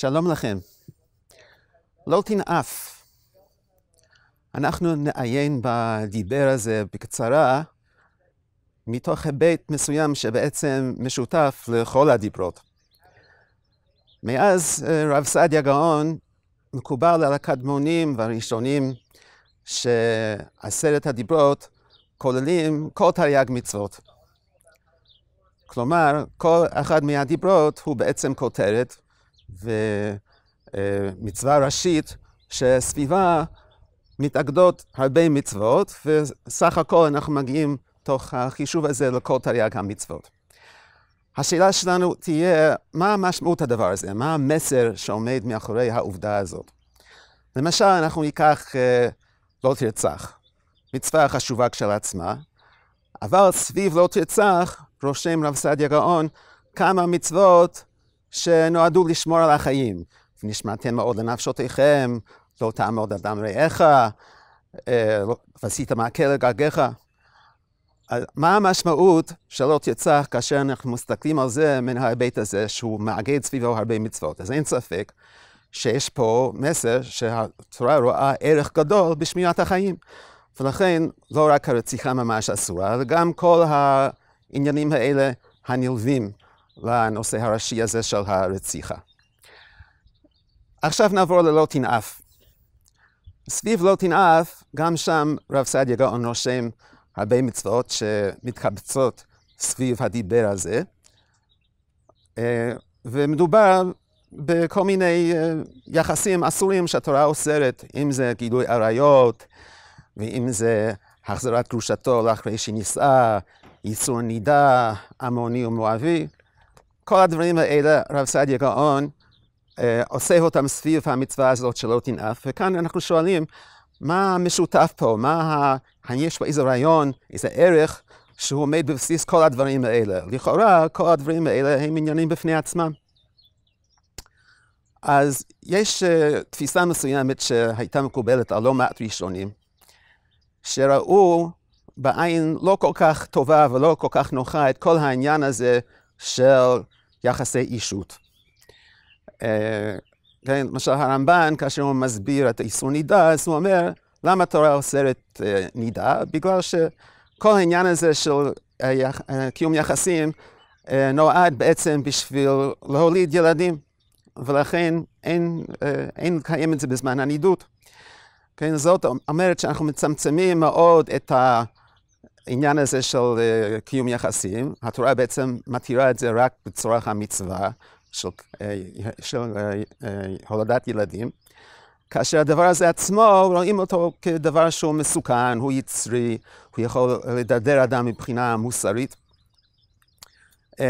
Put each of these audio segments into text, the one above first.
שלום לכם. לא תנאף. אנחנו נעיין בדיבר הזה בקצרה, מתוך היבט מסוים שבעצם משותף לכל הדיברות. מאז אה, רב סעדיה גאון מקובל על הקדמונים והראשונים שעשרת הדיברות כוללים כל תרי"ג מצוות. כלומר, כל אחד מהדיברות הוא בעצם כותרת ומצווה ראשית, שסביבה מתאגדות הרבה מצוות, וסך הכל אנחנו מגיעים תוך החישוב הזה לכל תרי"ג המצוות. השאלה שלנו תהיה, מה משמעות הדבר הזה? מה המסר שעומד מאחורי העובדה הזאת? למשל, אנחנו ניקח אה, לא תרצח, מצווה חשובה כשלעצמה, אבל סביב לא תרצח, רושם רב סעדיה גאון, כמה מצוות שנועדו לשמור על החיים. ונשמעתם מאוד לנפשותיכם, לא תעמוד אדם דם רעך, אה, לא, ועשית מעקה לגגיך. מה המשמעות של לא תרצח כאשר אנחנו מסתכלים על זה מן ההיבט הזה שהוא מאגד סביבו הרבה מצוות? אז אין ספק שיש פה מסר שהתורה רואה ערך גדול בשמירת החיים. ולכן לא רק הרציחה ממש אסורה, אלא גם כל העניינים האלה הנלווים לנושא הראשי הזה של הרציחה. עכשיו נעבור ללא תנאף. סביב לא תנאף, גם שם רב סעדיה גאון רושם הרבה מצוות שמתקבצות סביב הדיבר הזה, אה, ומדובר בכל מיני אה, יחסים אסורים שהתורה אוסרת, אם זה גילוי עריות, ואם זה החזרת גרושתו לאחרי שנישאה, ייצור נידה, עמוני ומואבי. כל הדברים האלה, רב סעדיה גאון אה, עושה אותם סביב המצווה הזאת שלא תנאף, וכאן אנחנו שואלים, מה המשותף פה? מה, ה... יש פה איזה רעיון, איזה ערך, שהוא עומד בבסיס כל הדברים האלה? לכאורה, כל הדברים האלה הם עניינים בפני עצמם. אז יש uh, תפיסה מסוימת שהייתה מקובלת על לא מעט ראשונים, שראו בעין לא כל כך טובה ולא כל כך נוחה את כל העניין הזה של יחסי אישות. אה, כן, למשל הרמב"ן, כאשר הוא מסביר את איסור נידה, אז הוא אומר, למה התורה אוסרת אה, נידה? בגלל שכל העניין הזה של אה, קיום יחסים נועד בעצם בשביל להוליד ילדים, ולכן אין, אין קיים את זה בזמן הנידות. כן, זאת אומרת שאנחנו מצמצמים מאוד את ה... העניין הזה של uh, קיום יחסים, התורה בעצם מתירה את זה רק בצורך המצווה של, uh, של uh, uh, הולדת ילדים, כאשר הדבר הזה עצמו, רואים אותו כדבר שהוא מסוכן, הוא יצרי, הוא יכול לדרדר אדם מבחינה מוסרית. Uh,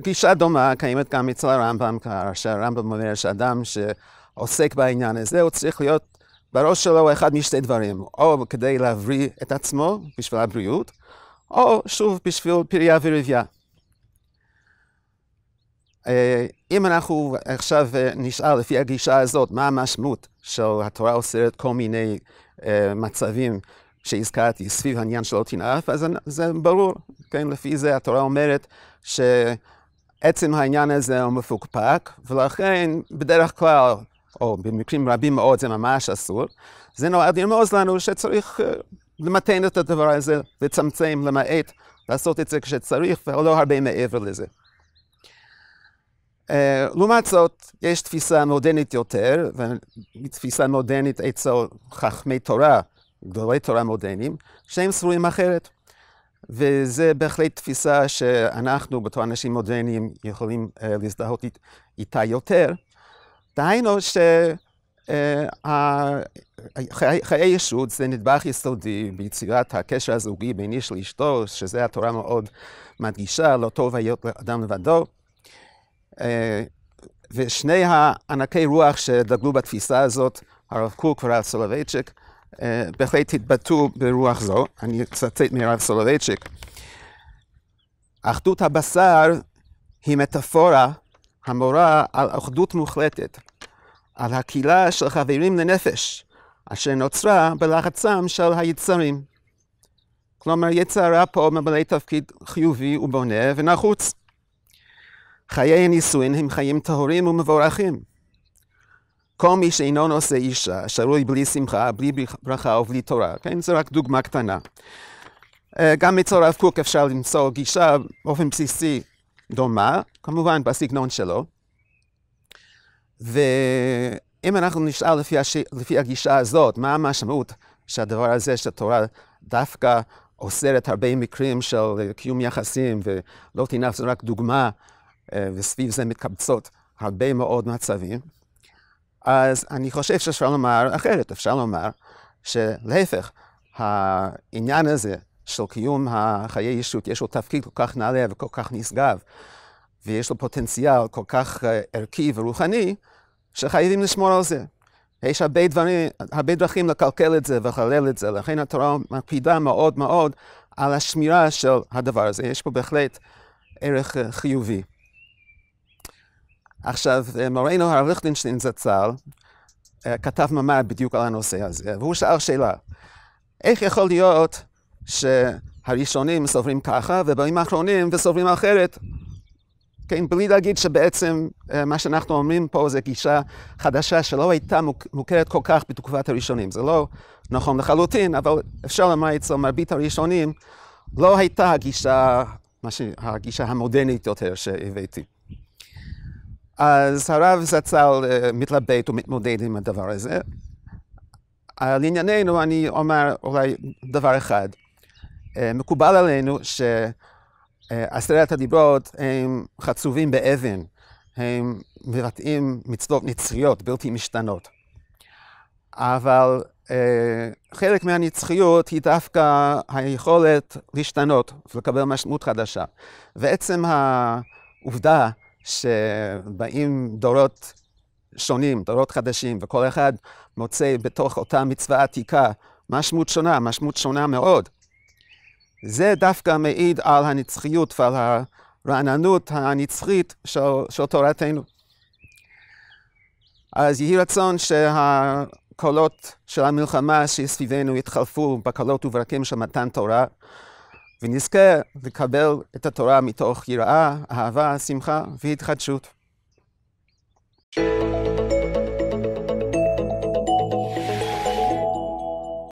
וגישה דומה קיימת גם אצל הרמב"ם, כאשר הרמב"ם אומר שאדם שעוסק בעניין הזה, הוא צריך להיות בראש שלו אחד משתי דברים, או כדי להבריא את עצמו בשביל הבריאות, או שוב בשביל פריה ורבייה. אה, אם אנחנו עכשיו אה, נשאל לפי הגישה הזאת, מה המשמעות של התורה אוסרת כל מיני אה, מצבים שהזכרתי סביב העניין של לא תנאף, אז זה ברור, כן, לפי זה התורה אומרת ש... עצם העניין הזה הוא מפוקפק, ולכן בדרך כלל או במקרים רבים מאוד זה ממש אסור, זה נועד לרמוז לנו שצריך אה, למתן את הדבר הזה, לצמצם, למעט, לעשות את זה כשצריך, ולא הרבה מעבר לזה. Uh, לעומת זאת, יש תפיסה מודרנית יותר, ותפיסה מודרנית אצל חכמי תורה, גדולי תורה מודרניים, שהם סבורים אחרת. וזה בהחלט תפיסה שאנחנו, בתור אנשים מודרניים, יכולים uh, להזדהות איתה יותר. דהיינו שחיי אה, ישות זה נדבך יסודי ביצירת הקשר הזוגי בין איש לאשתו, שזה התורה מאוד מדגישה, לא טוב היות לאדם לבדו. אה, ושני הענקי רוח שדגלו בתפיסה הזאת, הרב קוק והרב סולובייצ'יק, אה, בהחלט התבטאו ברוח זו. אני אצטט מהרב סולובייצ'יק. אחדות הבשר היא מטאפורה המורה על אחדות מוחלטת, על הקהילה של חברים לנפש, אשר נוצרה בלחצם של היצרים. כלומר, יצר הרע פה ממלא תפקיד חיובי ובונה ונחוץ. חיי הנישואין הם חיים טהורים ומבורכים. כל מי שאינו נושא אישה, שרוי בלי שמחה, בלי ברכה ובלי תורה. כן, זו רק דוגמה קטנה. אה, גם אצל הרב קוק אפשר למצוא גישה באופן בסיסי דומה, כמובן בסגנון שלו. ואם אנחנו נשאל לפי, הש... לפי הגישה הזאת, מה המשמעות שהדבר הזה שהתורה דווקא אוסרת הרבה מקרים של קיום יחסים, ולא תנאף זו רק דוגמה, אה, וסביב זה מתקבצות הרבה מאוד מצבים, אז אני חושב שאפשר לומר אחרת, אפשר לומר שלהפך, העניין הזה של קיום חיי אישות, יש לו תפקיד כל כך נעלה וכל כך נשגב, ויש לו פוטנציאל כל כך אה, ערכי ורוחני, שחייבים לשמור על זה. יש הרבה דברים, הרבה דרכים לקלקל את זה ולחלל את זה, לכן התורה מקפידה מאוד מאוד על השמירה של הדבר הזה. יש פה בהחלט ערך אה, חיובי. עכשיו, אה, מורנו הרב ליכטנשטיין זצ"ל כתב מאמר בדיוק על הנושא הזה, והוא שאל שאלה, איך יכול להיות שהראשונים סוברים ככה, ובימים האחרונים וסוברים אחרת. כן, בלי להגיד שבעצם אה, מה שאנחנו אומרים פה זה גישה חדשה שלא הייתה מוכרת כל כך בתקופת הראשונים. זה לא נכון לחלוטין, אבל אפשר לומר אצל מרבית הראשונים, לא הייתה הגישה, ש... הגישה המודרנית יותר שהבאתי. אז הרב זצ"ל אה, מתלבט ומתמודד עם הדבר הזה. לענייננו אני אומר אולי דבר אחד. אה, מקובל עלינו שעשרת אה, הדיברות הם חצובים באבן, הם מבטאים מצוות נצחיות, בלתי משתנות. אבל אה, חלק מהנצחיות היא דווקא היכולת להשתנות ולקבל משמעות חדשה. ועצם העובדה שבאים דורות שונים, דורות חדשים, וכל אחד מוצא בתוך אותה מצווה עתיקה משמעות שונה, משמעות שונה מאוד. זה דווקא מעיד על הנצחיות ועל הרעננות הנצחית של, של תורתנו. אז יהי רצון שהקולות של המלחמה שסביבנו יתחלפו בקולות וברקים של מתן תורה, ונזכה לקבל את התורה מתוך יראה, אהבה, שמחה והתחדשות. thank you